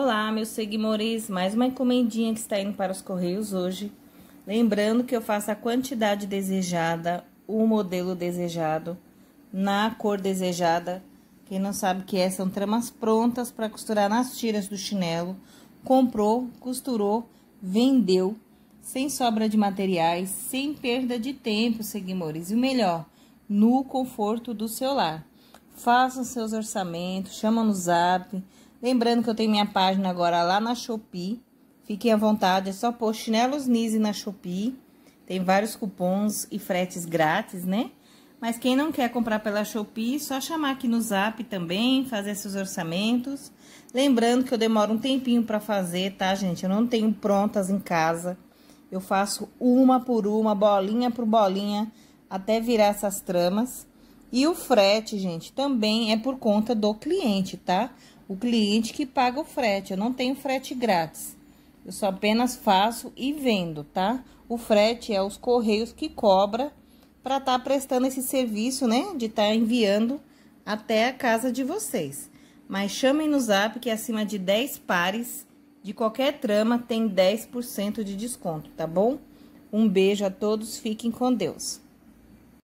Olá, meus seguidores, mais uma encomendinha que está indo para os correios hoje. Lembrando que eu faço a quantidade desejada, o modelo desejado, na cor desejada. Quem não sabe que é, são tramas prontas para costurar nas tiras do chinelo. Comprou, costurou, vendeu, sem sobra de materiais, sem perda de tempo, seguidores. E o melhor, no conforto do seu lar. Façam seus orçamentos, chama no zap, Lembrando que eu tenho minha página agora lá na Shopee. Fiquem à vontade, é só pôr chinelos Nise na Shopee. Tem vários cupons e fretes grátis, né? Mas quem não quer comprar pela Shopee, só chamar aqui no Zap também, fazer seus orçamentos. Lembrando que eu demoro um tempinho para fazer, tá, gente? Eu não tenho prontas em casa. Eu faço uma por uma, bolinha por bolinha, até virar essas tramas. E o frete, gente, também é por conta do cliente, tá? O cliente que paga o frete, eu não tenho frete grátis. Eu só apenas faço e vendo, tá? O frete é os correios que cobra para estar tá prestando esse serviço, né? De estar tá enviando até a casa de vocês. Mas chamem no zap que acima de 10 pares de qualquer trama tem 10% de desconto, tá bom? Um beijo a todos, fiquem com Deus.